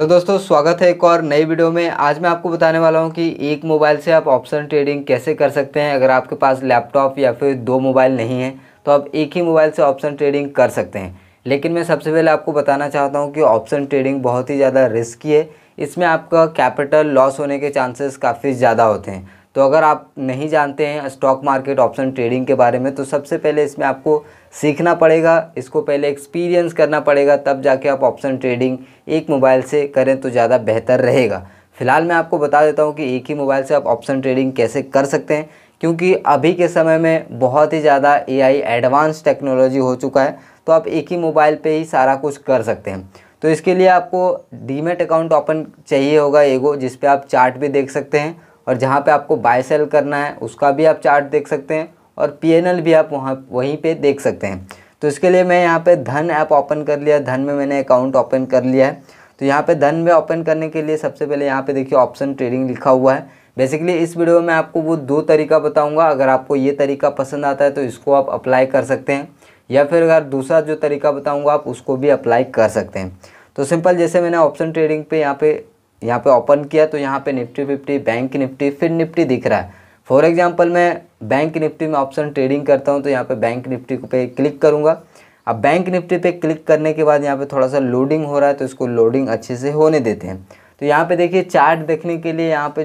hello दोस्तों स्वागत है एक और नई वीडियो में आज मैं आपको बताने वाला हूं कि एक मोबाइल से आप ऑप्शन ट्रेडिंग कैसे कर सकते हैं अगर आपके पास लैपटॉप या फिर दो मोबाइल नहीं है तो आप एक ही मोबाइल से ऑप्शन ट्रेडिंग कर सकते हैं लेकिन मैं सबसे पहले आपको बताना चाहता हूँ कि ऑप्शन ट्रेडिंग बहुत ही ज़्यादा रिस्की है इसमें आपका कैपिटल लॉस होने के चांसेस काफ़ी ज़्यादा होते हैं तो अगर आप नहीं जानते हैं स्टॉक मार्केट ऑप्शन ट्रेडिंग के बारे में तो सबसे पहले इसमें आपको सीखना पड़ेगा इसको पहले एक्सपीरियंस करना पड़ेगा तब जाके आप ऑप्शन ट्रेडिंग एक मोबाइल से करें तो ज़्यादा बेहतर रहेगा फ़िलहाल मैं आपको बता देता हूँ कि एक ही मोबाइल से आप ऑप्शन ट्रेडिंग कैसे कर सकते हैं क्योंकि अभी के समय में बहुत ही ज़्यादा ए एडवांस टेक्नोलॉजी हो चुका है तो आप एक ही मोबाइल पर ही सारा कुछ कर सकते हैं तो इसके लिए आपको डीमेट अकाउंट ओपन चाहिए होगा एगो जिस पर आप चार्ट भी देख सकते हैं और जहाँ पे आपको बाय सेल करना है उसका भी आप चार्ट देख सकते हैं और पीएनएल भी आप वहाँ वहीं पे देख सकते हैं तो इसके लिए मैं यहाँ पे धन ऐप ओपन कर लिया धन में मैंने अकाउंट ओपन कर लिया है तो यहाँ पे धन में ओपन करने के लिए सबसे पहले यहाँ पे देखिए ऑप्शन ट्रेडिंग लिखा हुआ है बेसिकली इस वीडियो में आपको वो दो तरीका बताऊँगा अगर आपको ये तरीका पसंद आता है तो इसको आप अप्लाई कर सकते हैं या फिर अगर दूसरा जो तरीका बताऊँगा आप उसको भी अप्लाई कर सकते हैं तो सिंपल जैसे मैंने ऑप्शन ट्रेडिंग पे यहाँ पे यहाँ पे ओपन किया तो यहाँ पे निफ्टी फिफ्टी बैंक निफ्टी फिर निफ्टी दिख रहा है फॉर एग्जांपल मैं बैंक निफ्टी में ऑप्शन ट्रेडिंग करता हूँ तो यहाँ पे बैंक निफ्टी पे क्लिक करूँगा अब बैंक निफ्टी पे क्लिक करने के बाद यहाँ पे थोड़ा सा लोडिंग हो रहा है तो इसको लोडिंग अच्छे से होने देते हैं तो यहाँ पे देखिए चार्ट देखने के लिए यहाँ पे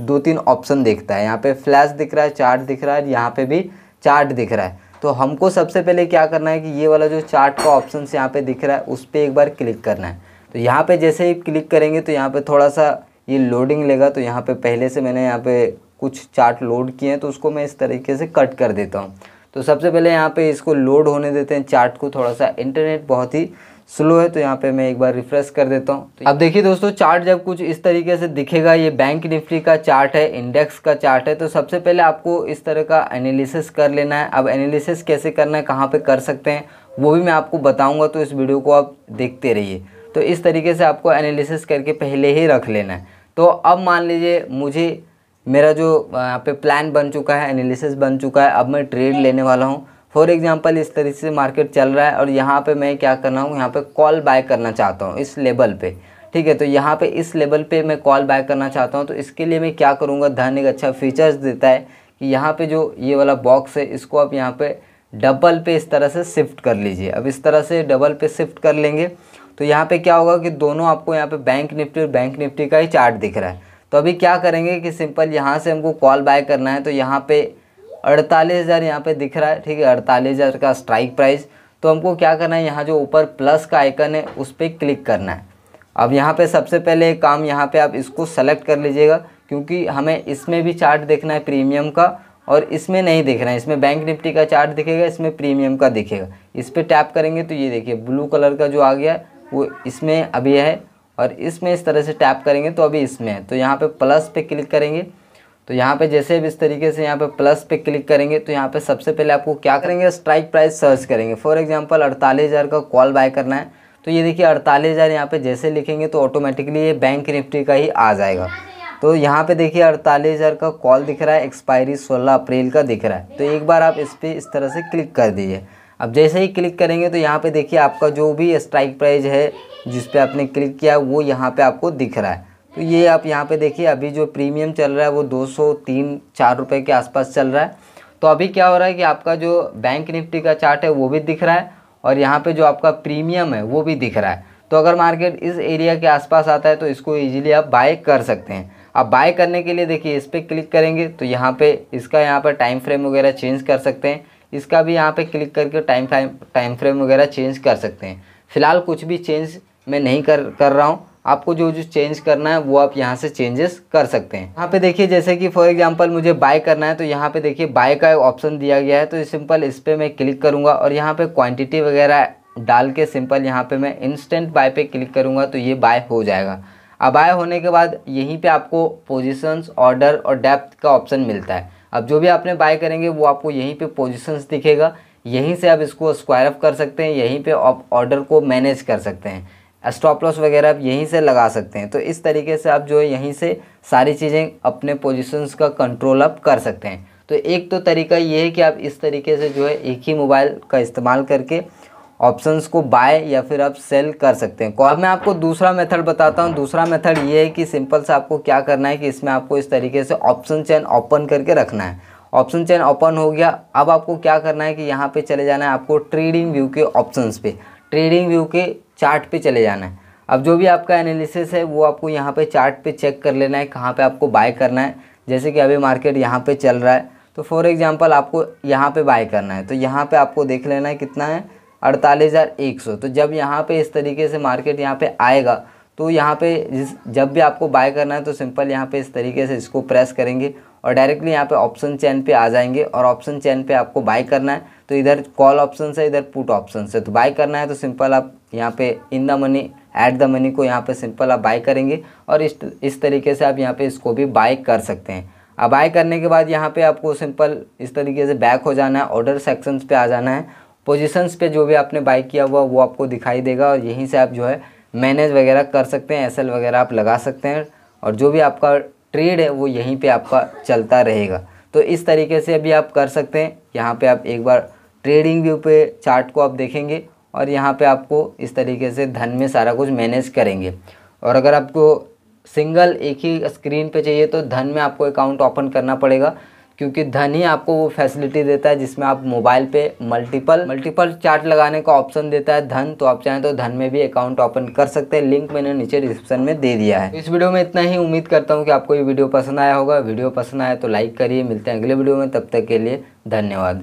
दो तीन ऑप्शन देखता है यहाँ पे फ्लैश दिख रहा है चार्ट दिख रहा है यहाँ पे भी चार्ट दिख रहा है तो हमको सबसे पहले क्या करना है कि ये वाला जो चार्ट का ऑप्शन यहाँ पे दिख रहा है उस पर एक बार क्लिक करना है तो यहाँ पे जैसे ही क्लिक करेंगे तो यहाँ पे थोड़ा सा ये लोडिंग लेगा तो यहाँ पे पहले से मैंने यहाँ पे कुछ चार्ट लोड किए हैं तो उसको मैं इस तरीके से कट कर देता हूँ तो सबसे पहले यहाँ पे इसको लोड होने देते हैं चार्ट को थोड़ा सा इंटरनेट बहुत ही स्लो है तो यहाँ पे मैं एक बार रिफ्रेश कर देता हूँ तो अब देखिए दोस्तों चार्ट जब कुछ इस तरीके से दिखेगा ये बैंक निफ्टी का चार्ट है इंडेक्स का चार्ट है तो सबसे पहले आपको इस तरह का एनालिसिस कर लेना है अब एनालिसिस कैसे करना है कहाँ पर कर सकते हैं वो भी मैं आपको बताऊँगा तो इस वीडियो को आप देखते रहिए तो इस तरीके से आपको एनालिसिस करके पहले ही रख लेना है तो अब मान लीजिए मुझे मेरा जो यहाँ पे प्लान बन चुका है एनालिसिस बन चुका है अब मैं ट्रेड लेने वाला हूँ फॉर एग्जांपल इस तरीके से मार्केट चल रहा है और यहाँ पे मैं क्या करना हूँ यहाँ पे कॉल बाय करना चाहता हूँ इस लेवल पे ठीक है तो यहाँ पे इस लेवल पे मैं कॉल बाय करना चाहता हूँ तो इसके लिए मैं क्या करूँगा धन एक अच्छा फीचर्स देता है कि यहाँ पे जो ये वाला बॉक्स है इसको आप यहाँ पे डबल पे इस तरह से शिफ्ट कर लीजिए अब इस तरह से डबल पे शिफ्ट कर लेंगे तो यहाँ पे क्या होगा कि दोनों आपको यहाँ पे बैंक निफ्टी और बैंक निफ्टी का ही चार्ट दिख रहा है तो अभी क्या करेंगे कि सिंपल यहाँ से हमको कॉल बाय करना है तो यहाँ पे अड़तालीस हज़ार यहाँ पर दिख रहा है ठीक है अड़तालीस हज़ार का स्ट्राइक प्राइस तो हमको क्या करना है यहाँ जो ऊपर प्लस का आइकन है उस पर क्लिक करना है अब यहाँ पर सबसे पहले काम यहाँ पे आप इसको सेलेक्ट कर लीजिएगा क्योंकि हमें इसमें भी चार्ट देखना है प्रीमियम का और इसमें नहीं दिख रहा है इसमें बैंक निफ्टी का चार्ट दिखेगा इसमें प्रीमियम का दिखेगा इस पर टैप करेंगे तो ये देखिए ब्लू कलर का जो आ गया वो इसमें अभी है और इसमें इस तरह से टैप करेंगे तो अभी इसमें है तो यहाँ पर प्लस पे क्लिक करेंगे तो यहाँ पे जैसे भी इस तरीके से यहाँ पे प्लस पे क्लिक करेंगे तो यहाँ पे सबसे पहले आपको क्या करेंगे स्ट्राइक प्राइस सर्च करेंगे फॉर एग्जांपल अड़तालीस हज़ार का कॉल बाय करना है तो ये देखिए अड़तालीस हज़ार यहाँ पर जैसे लिखेंगे तो ऑटोमेटिकली ये बैंक निफ्टी का ही आ जाएगा तो यहाँ पे देखिए अड़तालीस हज़ार का कॉल दिख रहा है एक्सपायरी 16 अप्रैल का दिख रहा है तो एक बार आप इस पर इस तरह से क्लिक कर दीजिए अब जैसे ही क्लिक करेंगे तो यहाँ पे देखिए आपका जो भी स्ट्राइक प्राइज है जिस पर आपने क्लिक किया वो यहाँ पे आपको दिख रहा है तो ये आप यहाँ पे देखिए अभी जो प्रीमियम चल रहा है वो दो सौ तीन चार रुपये के आसपास चल रहा है तो अभी क्या हो रहा है कि आपका जो बैंक निफ्टी का चार्ट है वो भी दिख रहा है और यहाँ पर जो आपका प्रीमियम है वो भी दिख रहा है तो अगर मार्केट इस एरिया के आसपास आता है तो इसको ईजिली आप बाय कर सकते हैं आप बाय करने के लिए देखिए इस पर क्लिक करेंगे तो यहाँ पे इसका यहाँ पर टाइम फ्रेम वगैरह चेंज कर सकते हैं इसका भी यहाँ पे क्लिक करके टाइम फ्रेम टाइम फ्रेम वगैरह चेंज कर सकते हैं फ़िलहाल कुछ भी चेंज मैं नहीं कर कर रहा हूँ आपको जो जो चेंज करना है वो आप यहाँ से चेंजेस कर सकते हैं यहाँ पे देखिए जैसे कि फॉर एग्जांपल मुझे बाय करना है तो यहाँ पे देखिए बाय का ऑप्शन दिया गया है तो सिंपल इस पर मैं क्लिक करूँगा और यहाँ पर क्वान्टिटी वगैरह डाल के सिंपल यहाँ पर मैं इंस्टेंट बाय पर क्लिक करूँगा तो ये बाय हो जाएगा अब आय होने के बाद यहीं पे आपको पोजीशंस ऑर्डर और डेप्थ का ऑप्शन मिलता है अब जो भी आपने बाय करेंगे वो आपको यहीं पे पोजीशंस दिखेगा यहीं से आप इसको स्क्वायर अप कर सकते हैं यहीं पे आप ऑर्डर को मैनेज कर सकते हैं स्टॉप लॉस वगैरह आप यहीं से लगा सकते हैं तो इस तरीके से आप जो है यहीं से सारी चीज़ें अपने पोजिशंस का कंट्रोल अप कर सकते हैं तो एक तो तरीका ये है कि आप इस तरीके से जो है एक ही मोबाइल का इस्तेमाल करके ऑप्शंस को बाय या फिर आप सेल कर सकते हैं अब मैं आपको दूसरा मेथड बताता हूँ दूसरा मेथड ये है कि सिंपल से आपको क्या करना है कि इसमें आपको इस तरीके से ऑप्शन चैन ओपन करके रखना है ऑप्शन चैन ओपन हो गया अब आपको क्या करना है कि यहाँ पे चले जाना है आपको ट्रेडिंग व्यू के ऑप्शंस पे ट्रेडिंग व्यू के चार्ट पे चले जाना है अब जो भी आपका एनालिसिस है वो आपको यहाँ पे चार्ट पे चेक कर लेना है कहाँ पे आपको बाय करना है जैसे कि अभी मार्केट यहाँ पे चल रहा है तो फॉर एग्जांपल आपको यहाँ पे बाय करना है तो यहाँ पे आपको देख लेना है कितना है अड़तालीस हज़ार एक सौ तो जब यहाँ पे इस तरीके से मार्केट यहाँ पे आएगा तो यहाँ पे जिस जब भी आपको बाय करना है तो सिंपल यहाँ पे इस तरीके से इसको प्रेस करेंगे और डायरेक्टली यहाँ पे ऑप्शन चैन पे आ जाएंगे और ऑप्शन चैन पे आपको बाय करना है तो इधर कॉल ऑप्शन है इधर पुट ऑप्शन है तो बाय करना है तो सिंपल आप यहाँ पे in the money at the money को यहाँ पे सिंपल आप बाय करेंगे और इस इस तरीके से आप यहाँ पे इसको भी बाय कर सकते हैं अब बाय करने के बाद यहाँ पर आपको सिंपल इस तरीके से बैक हो जाना है ऑर्डर सेक्शंस पर आ जाना है पोजीशंस पे जो भी आपने बाई किया हुआ वो आपको दिखाई देगा और यहीं से आप जो है मैनेज वगैरह कर सकते हैं एसएल वगैरह आप लगा सकते हैं और जो भी आपका ट्रेड है वो यहीं पे आपका चलता रहेगा तो इस तरीके से अभी आप कर सकते हैं यहाँ पे आप एक बार ट्रेडिंग व्यू पे चार्ट को आप देखेंगे और यहाँ पे आपको इस तरीके से धन में सारा कुछ मैनेज करेंगे और अगर आपको सिंगल एक ही स्क्रीन पे चाहिए तो धन में आपको अकाउंट ओपन करना पड़ेगा क्योंकि धन ही आपको वो फैसिलिटी देता है जिसमें आप मोबाइल पे मल्टीपल मल्टीपल चार्ट लगाने का ऑप्शन देता है धन तो आप चाहें तो धन में भी अकाउंट ओपन कर सकते हैं लिंक मैंने नीचे डिस्क्रिप्शन में दे दिया है इस वीडियो में इतना ही उम्मीद करता हूँ कि आपको ये वीडियो पसंद आया होगा वीडियो पसंद आया तो लाइक करिए मिलते हैं अगले वीडियो में तब तक के लिए धन्यवाद